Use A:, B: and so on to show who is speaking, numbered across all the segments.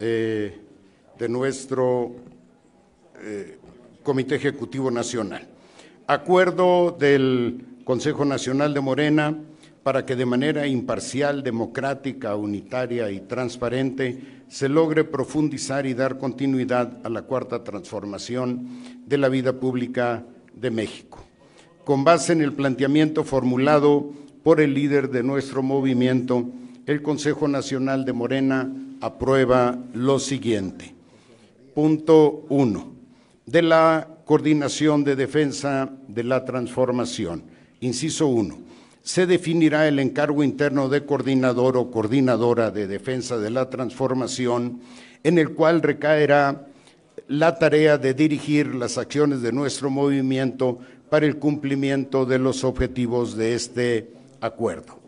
A: Eh, de nuestro eh, Comité Ejecutivo Nacional. Acuerdo del Consejo Nacional de Morena para que de manera imparcial, democrática, unitaria y transparente se logre profundizar y dar continuidad a la cuarta transformación de la vida pública de México. Con base en el planteamiento formulado por el líder de nuestro movimiento, el Consejo Nacional de Morena aprueba lo siguiente. Punto 1. De la Coordinación de Defensa de la Transformación. Inciso 1. Se definirá el encargo interno de coordinador o coordinadora de defensa de la transformación, en el cual recaerá la tarea de dirigir las acciones de nuestro movimiento para el cumplimiento de los objetivos de este acuerdo.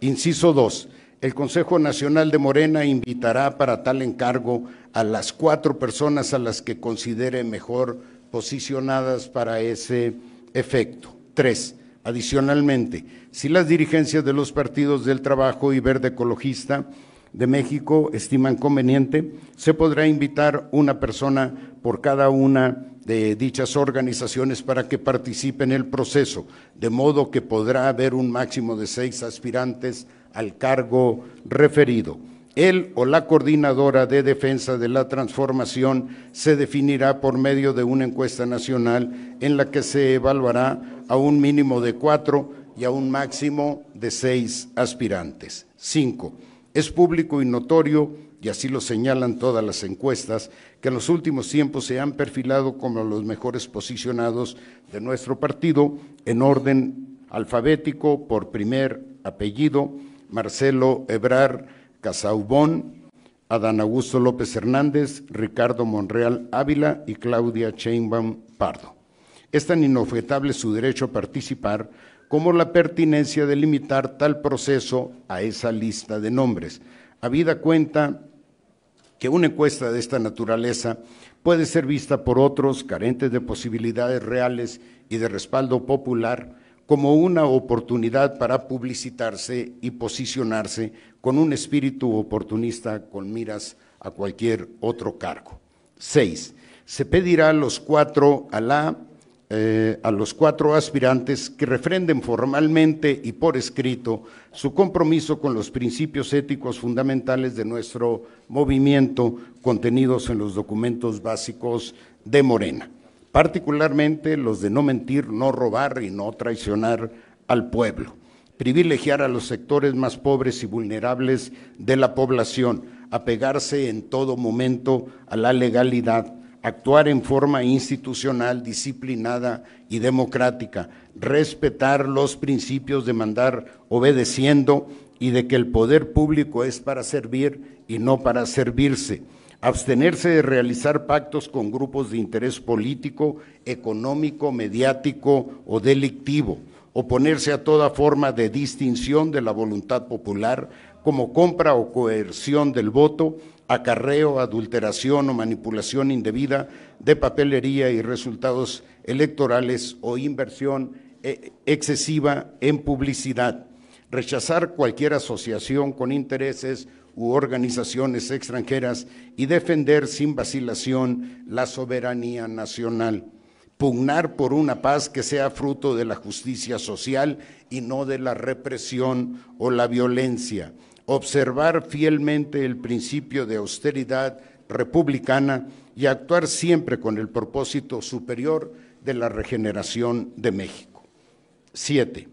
A: Inciso 2 el Consejo Nacional de Morena invitará para tal encargo a las cuatro personas a las que considere mejor posicionadas para ese efecto. Tres, adicionalmente, si las dirigencias de los partidos del Trabajo y Verde Ecologista de México estiman conveniente, se podrá invitar una persona por cada una de dichas organizaciones para que participe en el proceso, de modo que podrá haber un máximo de seis aspirantes al cargo referido. Él o la coordinadora de defensa de la transformación se definirá por medio de una encuesta nacional en la que se evaluará a un mínimo de cuatro y a un máximo de seis aspirantes. Cinco, es público y notorio, y así lo señalan todas las encuestas, que en los últimos tiempos se han perfilado como los mejores posicionados de nuestro partido en orden alfabético por primer apellido, Marcelo Ebrar Casaubón, Adán Augusto López Hernández, Ricardo Monreal Ávila y Claudia Chainbaum Pardo. Es tan inofetable su derecho a participar como la pertinencia de limitar tal proceso a esa lista de nombres, habida cuenta que una encuesta de esta naturaleza puede ser vista por otros carentes de posibilidades reales y de respaldo popular, como una oportunidad para publicitarse y posicionarse con un espíritu oportunista con miras a cualquier otro cargo. Seis, se pedirá a los cuatro a la eh, a los cuatro aspirantes que refrenden formalmente y por escrito su compromiso con los principios éticos fundamentales de nuestro movimiento contenidos en los documentos básicos de Morena particularmente los de no mentir, no robar y no traicionar al pueblo, privilegiar a los sectores más pobres y vulnerables de la población, apegarse en todo momento a la legalidad, actuar en forma institucional, disciplinada y democrática, respetar los principios de mandar obedeciendo y de que el poder público es para servir y no para servirse abstenerse de realizar pactos con grupos de interés político, económico, mediático o delictivo, oponerse a toda forma de distinción de la voluntad popular como compra o coerción del voto, acarreo, adulteración o manipulación indebida de papelería y resultados electorales o inversión eh, excesiva en publicidad, rechazar cualquier asociación con intereses u organizaciones extranjeras y defender sin vacilación la soberanía nacional. Pugnar por una paz que sea fruto de la justicia social y no de la represión o la violencia. Observar fielmente el principio de austeridad republicana y actuar siempre con el propósito superior de la regeneración de México. Siete.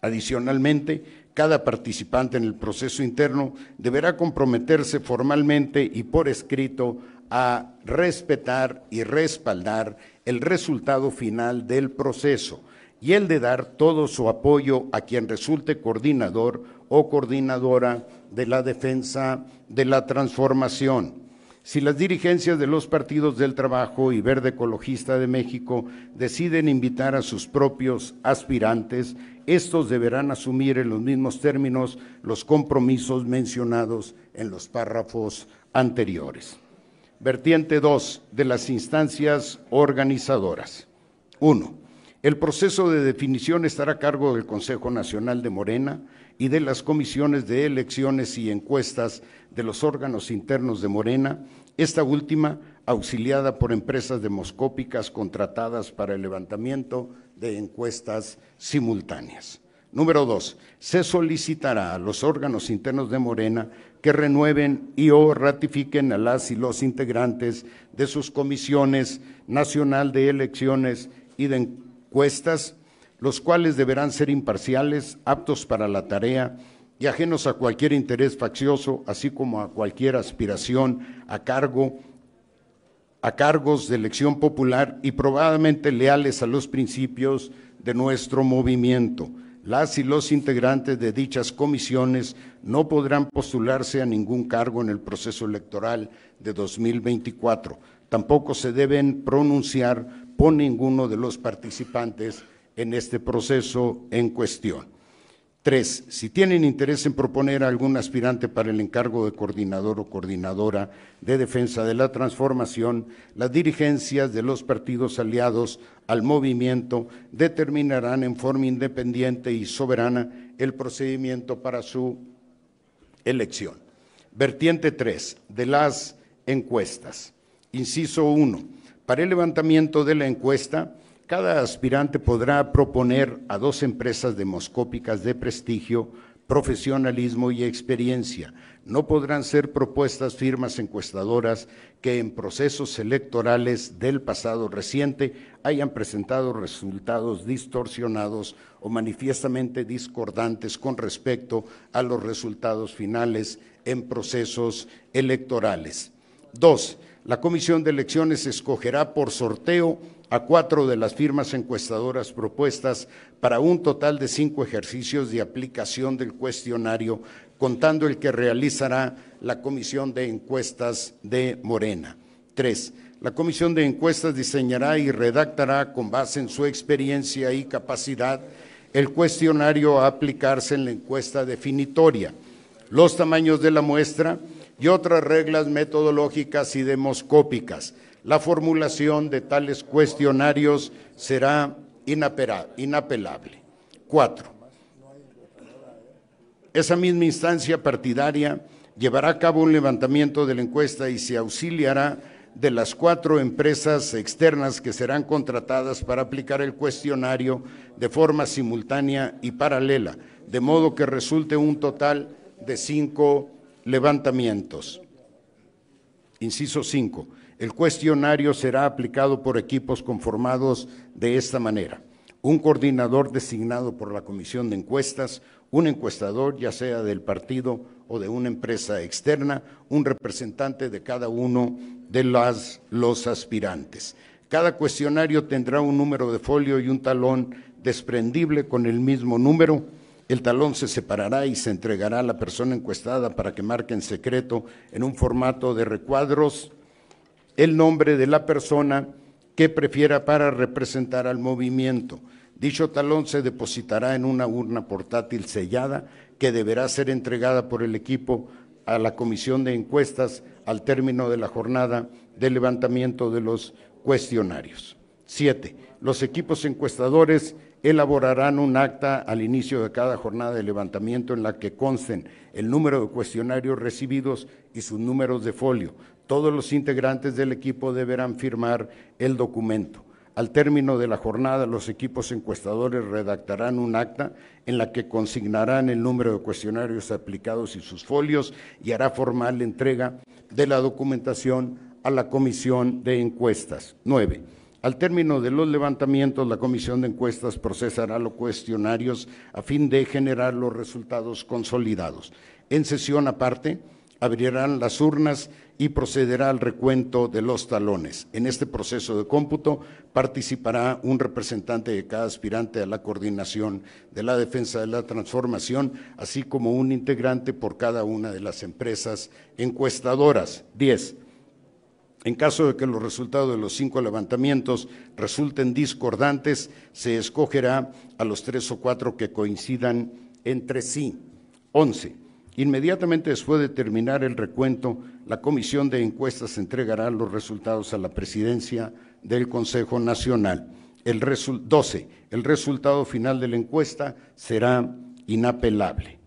A: Adicionalmente, cada participante en el proceso interno deberá comprometerse formalmente y por escrito a respetar y respaldar el resultado final del proceso y el de dar todo su apoyo a quien resulte coordinador o coordinadora de la defensa de la transformación. Si las dirigencias de los partidos del trabajo y Verde Ecologista de México deciden invitar a sus propios aspirantes, estos deberán asumir en los mismos términos los compromisos mencionados en los párrafos anteriores. Vertiente 2 de las instancias organizadoras. 1. El proceso de definición estará a cargo del Consejo Nacional de Morena y de las comisiones de elecciones y encuestas de los órganos internos de Morena, esta última auxiliada por empresas demoscópicas contratadas para el levantamiento de encuestas simultáneas. Número dos, se solicitará a los órganos internos de Morena que renueven y o ratifiquen a las y los integrantes de sus comisiones nacional de elecciones y de encuestas, los cuales deberán ser imparciales, aptos para la tarea y ajenos a cualquier interés faccioso, así como a cualquier aspiración a cargo a cargos de elección popular y probablemente leales a los principios de nuestro movimiento. Las y los integrantes de dichas comisiones no podrán postularse a ningún cargo en el proceso electoral de 2024. Tampoco se deben pronunciar por ninguno de los participantes en este proceso en cuestión. Tres, si tienen interés en proponer a algún aspirante para el encargo de coordinador o coordinadora de defensa de la transformación, las dirigencias de los partidos aliados al movimiento determinarán en forma independiente y soberana el procedimiento para su elección. Vertiente tres, de las encuestas. Inciso uno, Para el levantamiento de la encuesta, cada aspirante podrá proponer a dos empresas demoscópicas de prestigio, profesionalismo y experiencia. No podrán ser propuestas firmas encuestadoras que en procesos electorales del pasado reciente hayan presentado resultados distorsionados o manifiestamente discordantes con respecto a los resultados finales en procesos electorales. Dos, la Comisión de Elecciones escogerá por sorteo a cuatro de las firmas encuestadoras propuestas para un total de cinco ejercicios de aplicación del cuestionario, contando el que realizará la Comisión de Encuestas de Morena. Tres, la Comisión de Encuestas diseñará y redactará con base en su experiencia y capacidad el cuestionario a aplicarse en la encuesta definitoria, los tamaños de la muestra y otras reglas metodológicas y demoscópicas la formulación de tales cuestionarios será inapelable. Cuatro. Esa misma instancia partidaria llevará a cabo un levantamiento de la encuesta y se auxiliará de las cuatro empresas externas que serán contratadas para aplicar el cuestionario de forma simultánea y paralela, de modo que resulte un total de cinco levantamientos. Inciso 5. El cuestionario será aplicado por equipos conformados de esta manera. Un coordinador designado por la Comisión de Encuestas, un encuestador, ya sea del partido o de una empresa externa, un representante de cada uno de los aspirantes. Cada cuestionario tendrá un número de folio y un talón desprendible con el mismo número el talón se separará y se entregará a la persona encuestada para que marque en secreto, en un formato de recuadros, el nombre de la persona que prefiera para representar al movimiento. Dicho talón se depositará en una urna portátil sellada que deberá ser entregada por el equipo a la comisión de encuestas al término de la jornada de levantamiento de los cuestionarios. Siete, Los equipos encuestadores elaborarán un acta al inicio de cada jornada de levantamiento en la que consten el número de cuestionarios recibidos y sus números de folio. Todos los integrantes del equipo deberán firmar el documento. Al término de la jornada, los equipos encuestadores redactarán un acta en la que consignarán el número de cuestionarios aplicados y sus folios y hará formal entrega de la documentación a la comisión de encuestas. 9. Al término de los levantamientos, la comisión de encuestas procesará los cuestionarios a fin de generar los resultados consolidados. En sesión aparte, abrirán las urnas y procederá al recuento de los talones. En este proceso de cómputo participará un representante de cada aspirante a la coordinación de la defensa de la transformación, así como un integrante por cada una de las empresas encuestadoras. diez. En caso de que los resultados de los cinco levantamientos resulten discordantes, se escogerá a los tres o cuatro que coincidan entre sí. 11. Inmediatamente después de terminar el recuento, la Comisión de Encuestas entregará los resultados a la Presidencia del Consejo Nacional. El El resultado final de la encuesta será inapelable.